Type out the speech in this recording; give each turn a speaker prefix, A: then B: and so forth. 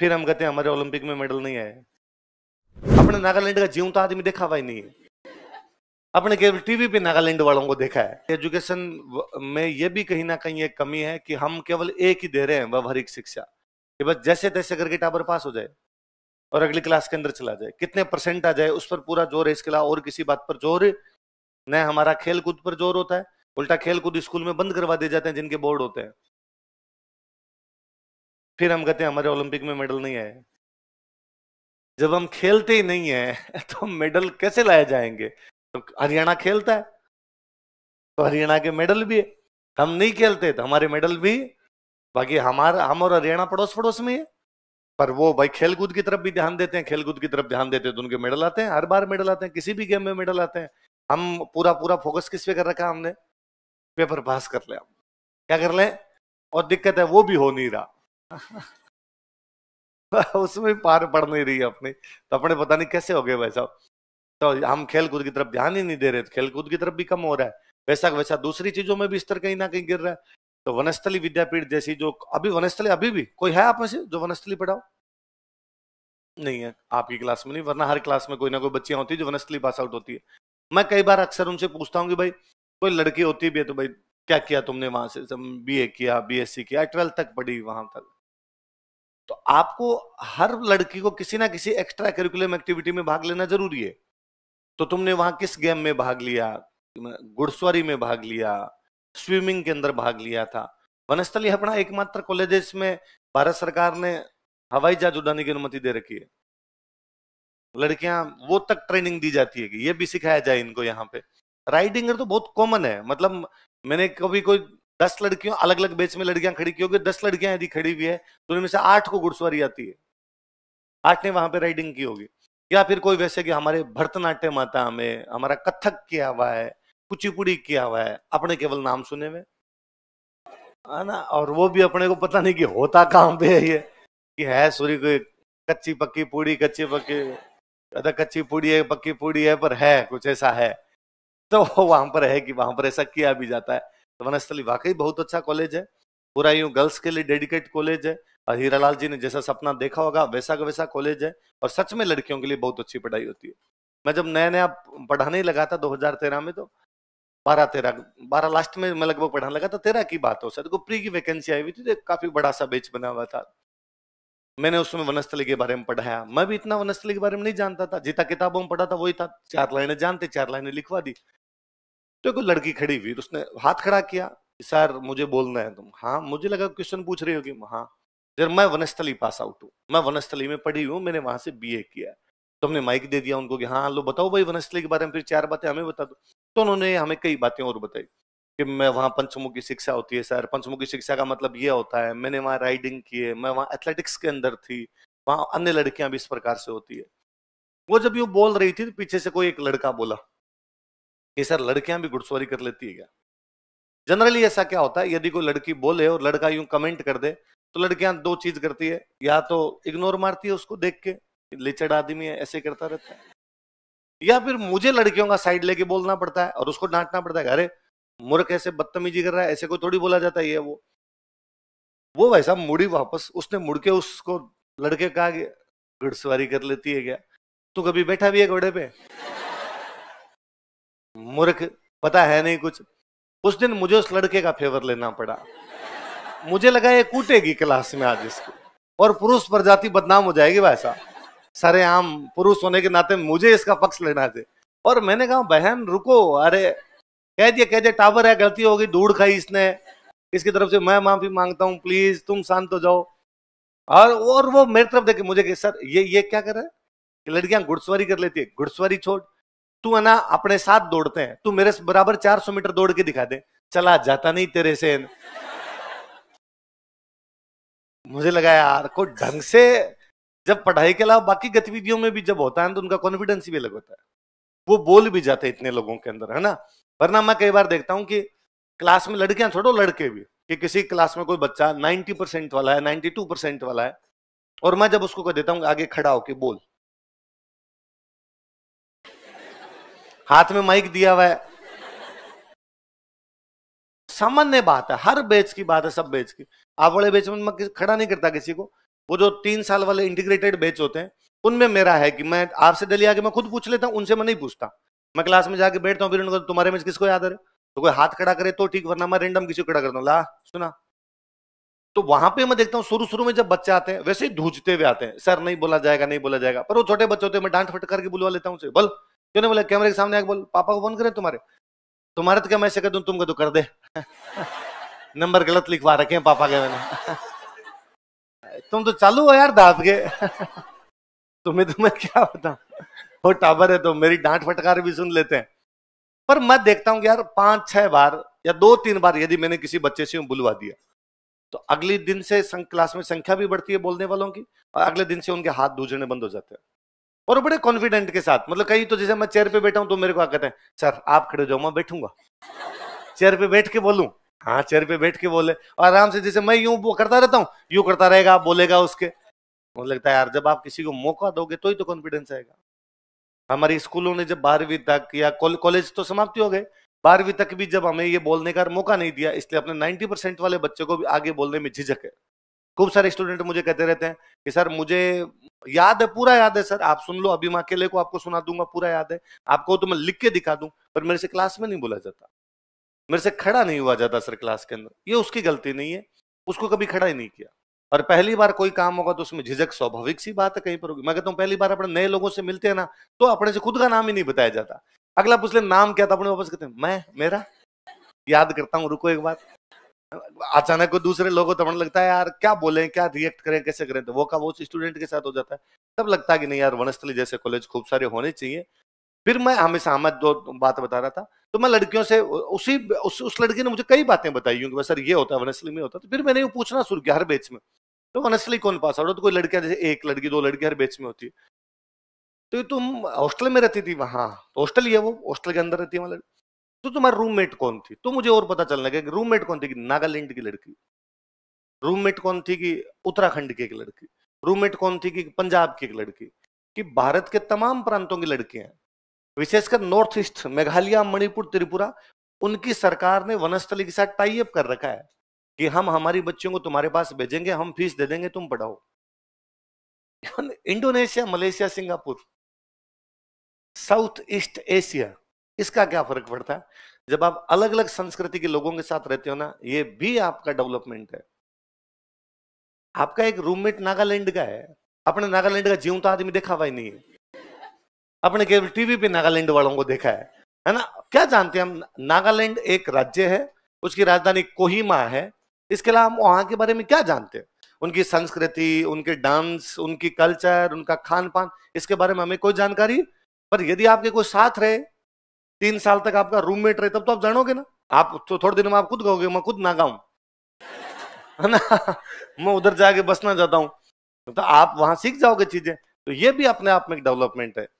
A: फिर हम कहते हैं हमारे ओलंपिक में मेडल नहीं आए अपने नागालैंड का जीवता आदमी देखा हुआ नहीं है अपने केवल टीवी पे नागालैंड वालों को देखा है एजुकेशन में ये भी कहीं ना कहीं एक कमी है कि हम केवल एक ही दे रहे हैं व्यवहारिक शिक्षा कि बस जैसे तैसे करके टापर पास हो जाए और अगली क्लास के अंदर चला जाए कितने परसेंट आ जाए उस पर पूरा जोर है इसके अलावा और किसी बात पर जोर न हमारा खेल कूद पर जोर होता है उल्टा खेल कूद स्कूल में बंद करवा दिए जाते हैं जिनके बोर्ड होते हैं फिर हम कहते हैं हमारे ओलंपिक में मेडल नहीं आए जब हम खेलते ही नहीं है तो मेडल कैसे लाए जाएंगे तो हरियाणा खेलता है तो हरियाणा के मेडल भी है हम नहीं खेलते तो हमारे मेडल भी बाकी हमारा हम और हरियाणा पड़ोस पड़ोस में है पर वो भाई खेलकूद की तरफ भी ध्यान देते हैं खेलकूद की तरफ ध्यान देते हैं तो उनके मेडल आते हैं हर बार मेडल आते हैं किसी भी गेम में मेडल आते हैं हम पूरा पूरा फोकस किस पे कर रखा हमने पेपर पास कर ले हम क्या कर ले और दिक्कत है वो भी हो नहीं रहा उसमें पार पड़ नहीं रही अपनी तो अपने पता नहीं कैसे हो गए भाई साहब तो हम खेल कूद की तरफ ध्यान ही नहीं दे रहे खेल कूद की तरफ भी कम हो रहा है वैसा वैसा दूसरी चीजों में भी स्तर कहीं ना कहीं गिर रहा है तो वनस्थली विद्यापीठ जैसी जो अभी वनस्थली अभी भी कोई है आप में से जो वनस्थली पढ़ाओ नहीं है आपकी क्लास में नहीं वरना हर क्लास में कोई ना कोई बच्चियां होती है जो वनस्थली पास आउट होती है मैं कई बार अक्सर उनसे पूछता हूँ कि भाई कोई लड़की होती भी है तो भाई क्या किया तुमने वहां से बी ए किया बी एस सी किया ट्वेल्थ तक पढ़ी वहां तक तो आपको हर लड़की को किसी ना किसी एक्स्ट्रा करिकुलम एक्टिविटी में भाग लेना जरूरी है तो तुमने वहां किस गेम में भाग लिया घुड़सवारी में भाग लिया स्विमिंग के अंदर भाग लिया था वनस्थली अपना एकमात्र है में भारत सरकार ने हवाई जहाज उड़ाने की अनुमति दे रखी है लड़कियां वो तक ट्रेनिंग दी जाती है कि ये भी सिखाया जाए इनको यहाँ पे राइडिंग तो बहुत कॉमन है मतलब मैंने कभी कोई दस लड़कियों अलग अलग बेच में लड़कियां खड़ी की होगी दस लड़कियां यदि खड़ी हुई है तो उनमें से आठ को घुड़सवारी आती है आठ ने वहां पर राइडिंग की होगी या फिर कोई वैसे कि हमारे भरतनाट्यम आता हमें हमारा कथक किया हुआ है कुचिपुड़ी किया हुआ है अपने केवल नाम सुने में है ना और वो भी अपने को पता नहीं कि होता कहाँ पे है ये कि है सूरी कोई कच्ची पक्की पूड़ी कच्ची पक्की अदा कच्ची पूड़ी है पक्की पूड़ी है पर है कुछ ऐसा है तो वहां पर है कि वहां पर ऐसा किया भी जाता है तो वनस्थली वाकई बहुत अच्छा कॉलेज है पूरा यूँ गर्ल्स के लिए डेडिकेट कॉलेज है और हीरालाल जी ने जैसा सपना देखा होगा वैसा का वैसा कॉलेज है और सच में लड़कियों के लिए बहुत अच्छी पढ़ाई होती है मैं जब नया नया पढ़ाने लगा था दो में तो बारह तेरह बारह लास्ट में मैं लगभग पढ़ाने लगा था तेरह की बात हो सर को प्री की वैकेंसी आई हुई थी तो काफी बड़ा सा बेच बना हुआ था मैंने उसमें वनस्थली के बारे में पढ़ाया मैं भी इतना वनस्थली के बारे में नहीं जानता था जितना किताबों में पढ़ा था वही था चार लाइनें जानते चार लाइनें लिखवा दी तो एक लड़की खड़ी हुई तो उसने हाथ खड़ा किया सर मुझे बोलना है तुम हाँ मुझे लगा क्वेश्चन पूछ रही होगी हाँ सर मैं वनस्थली पास आउट हूँ मैं वनस्थली में पढ़ी हूँ मैंने वहां से बी किया तो हमने माइक दे दिया उनको कि हाँ लो बताओ भाई वनस्थली के बारे में फिर चार बातें हमें बता दो तो उन्होंने हमें कई बातें और बताई कि मैं वहाँ पंचमुखी शिक्षा होती है सर पंचमुखी शिक्षा का मतलब ये होता है मैंने वहाँ राइडिंग की है मैं वहाँ एथलेटिक्स के अंदर थी वहाँ अन्य लड़कियां भी इस प्रकार से होती है वो जब यू बोल रही थी तो पीछे से कोई एक लड़का बोला कि सर लड़कियां भी घुड़सवारी कर लेती है क्या जनरली ऐसा क्या होता है यदि कोई लड़की बोले और लड़का यूं कमेंट कर दे तो लड़कियां दो चीज करती है या तो इग्नोर मारती है उसको देख के लिचड़ आदमी है ऐसे करता रहता है या फिर मुझे लड़कियों का साइड लेके बोलना पड़ता है और उसको डांटना पड़ता है अरे मूर्ख ऐसे बदतमीजी कर रहा है ऐसे कोई थोड़ी बोला जाता है ये वो वो भाई साहब मुड़ी वापस उसने मुड़ के उसको लड़के कहा घुड़सवारी कर लेती है क्या तू कभी बैठा भी है घोड़े पे मूर्ख पता है नहीं कुछ उस दिन मुझे उस लड़के का फेवर लेना पड़ा मुझे लगा ये कूटेगी क्लास में आज इसको और पुरुष प्रजाति बदनाम हो जाएगी वैसा सारे आम पुरुष होने के नाते मुझे इसका पक्ष लेना थे और मैंने कहा बहन रुको अरे कह दिए कह दिए टावर है गलती होगी दूर खाई इसने इसकी तरफ से मैं माफी मांगता हूँ प्लीज तुम शांत हो जाओ और और वो मेरी तरफ देखे मुझे सर ये ये क्या कर रहा है लड़कियां घुड़सवारी कर लेती है घुड़सवारी छोड़ तू है ना अपने साथ दौड़ते हैं तू मेरे बराबर 400 मीटर दौड़ के दिखा दे चला जाता नहीं तेरे से मुझे लगा यार को ढंग से जब पढ़ाई के अलावा बाकी गतिविधियों में भी जब होता है तो उनका कॉन्फिडेंस भी अलग होता है वो बोल भी जाते इतने लोगों के अंदर है ना वरना मैं कई बार देखता हूँ कि क्लास में लड़कियां छोड़ो लड़के भी कि किसी क्लास में कोई बच्चा 90 परसेंट वाला है 92 परसेंट वाला है और मैं जब उसको कह देता हूँ आगे खड़ा होके बोल हाथ में माइक दिया हुआ है सामान्य बात है हर बैच की बात है सब बैच की आप वाले बैच में खड़ा नहीं करता किसी को वो जो तीन साल वाले इंटीग्रेटेड बैच होते हैं उनमें मेरा है कि मैं आपसे दलिया के मैं खुद पूछ लेता हूँ उनसे मैं नहीं पूछता मैं क्लास में जाके बैठता हूँ फिर उनको तुम्हारे में किसको याद है तो कोई हाथ खड़ा करे तो ठीक वरना मैं रेंडम किसी को खड़ा करता हूँ ला सुना तो वहां पे मैं देखता हूँ शुरू शुरू में जब बच्चे आते हैं वैसे ही धूजते हुए आते हैं सर नहीं बोला जाएगा नहीं बोला जाएगा पर वो छोटे बच्चे होते हैं मैं डांट फट करके बुलवा लेता हूँ बोल क्यों नहीं बोला कैमरे के सामने आके बोल पापा को फोन करे तुम्हारे तुम्हारे तो क्या मैं से कह दूं तुमको तो कर दे नंबर गलत लिखवा रखे हैं पापा के मैंने तुम तो चालू हो यार दांत के तुम्हें तुम्हें तो क्या पता वो टाबर है तो मेरी डांट फटकार भी सुन लेते हैं पर मैं देखता हूँ यार पांच छह बार या दो तीन बार यदि मैंने किसी बच्चे से बुलवा दिया तो अगले दिन से क्लास में संख्या भी बढ़ती है बोलने वालों की और अगले दिन से उनके हाथ दूजने बंद हो जाते हैं और बड़े कॉन्फिडेंट के साथ मतलब कहीं तो जैसे मैं चेयर पे बैठा हूं तो मेरे को कहते हैं सर आप खड़े हो जाओ मैं बैठूंगा चेयर पे बैठ के बोलू हाँ चेयर पे बैठ के बोले और आराम से जैसे मैं यूं करता रहता हूँ यूं करता रहेगा आप बोलेगा उसके मुझे लगता है यार जब आप किसी को मौका दोगे तो ही तो कॉन्फिडेंस आएगा हमारे स्कूलों ने जब बारहवीं तक या कॉलेज तो समाप्ति हो गए बारहवीं तक भी जब हमें ये बोलने का मौका नहीं दिया इसलिए अपने 90 परसेंट वाले बच्चे को भी आगे बोलने में झिझक है खूब सारे स्टूडेंट मुझे कहते रहते हैं कि सर मुझे याद है पूरा याद है सर आप सुन लो अभी मैं अकेले को आपको सुना दूंगा पूरा याद है आपको तो मैं लिख के दिखा दूं पर मेरे से क्लास में नहीं बोला जाता मेरे से खड़ा नहीं हुआ जाता सर क्लास के अंदर ये उसकी गलती नहीं है उसको कभी खड़ा ही नहीं किया और पहली बार कोई काम होगा तो उसमें झिझक स्वाभाविक सी बात है कहीं पर होगी मैं कहता हूँ पहली बार अपने नए लोगों से मिलते हैं ना तो अपने से खुद का नाम ही नहीं बताया जाता अगला पूछ ले नाम क्या था अपने वापस कहते हैं मैं मेरा याद करता हूँ रुको एक बात अचानक को दूसरे लोगों तो मन लगता है यार क्या बोले क्या रिएक्ट करें कैसे करें तो वो का वो स्टूडेंट के साथ हो जाता है तब लगता है कि नहीं यार वनस्थली जैसे कॉलेज खूब सारे होने चाहिए फिर मैं हमेशा हमें दो बात बता रहा था तो मैं लड़कियों से उसी उस, उस लड़की ने मुझे कई बातें बताई क्योंकि सर ये होता है वनस्थली में होता तो फिर मैंने पूछना शुरू किया हर बेच में तो वनस्थली कौन पास आउट तो कोई लड़कियां जैसे एक लड़की दो लड़की हर बेच में होती है तो तुम हॉस्टल में रहती थी वहाँ हॉस्टल ही है वो हॉस्टल के अंदर रहती है वहाँ लड़की तो तुम्हारी रूममेट कौन थी तो मुझे और पता चलने लगा कि रूममेट कौन थी कि नागालैंड की लड़की रूममेट कौन थी कि उत्तराखंड की एक लड़की रूममेट कौन थी कि पंजाब की एक लड़की कि भारत के तमाम प्रांतों की लड़कियां विशेषकर नॉर्थ ईस्ट मेघालय मणिपुर त्रिपुरा उनकी सरकार ने वनस्थली के साथ टाइप कर रखा है कि हम हमारी बच्चियों को तुम्हारे पास भेजेंगे हम फीस दे देंगे तुम पढ़ाओ Indonesia Malaysia Singapore south east Asia इसका क्या फर्क पड़ता है जब आप अलग अलग संस्कृति के लोगों के साथ रहते हो ना ये भी आपका डेवलपमेंट है आपका एक रूममेट नागालैंड का है अपने नागालैंड का जीवता आदमी देखा हुआ ही नहीं है अपने केवल टीवी पे नागालैंड वालों को देखा है है ना क्या जानते हैं हम नागालैंड एक राज्य है उसकी राजधानी कोहिमा है इसके अलावा हम वहां के बारे में क्या जानते हैं उनकी संस्कृति उनके डांस उनकी कल्चर उनका खान पान इसके बारे में हमें कोई जानकारी पर यदि आपके कोई साथ रहे तीन साल तक आपका रूममेट रहे तब तो आप जानोगे ना आप तो थोड़े दिनों में आप खुद कहोगे मैं खुद ना गाऊ है ना मैं उधर जाके बसना चाहता हूँ तो आप वहां सीख जाओगे चीजें तो ये भी अपने आप में एक डेवलपमेंट है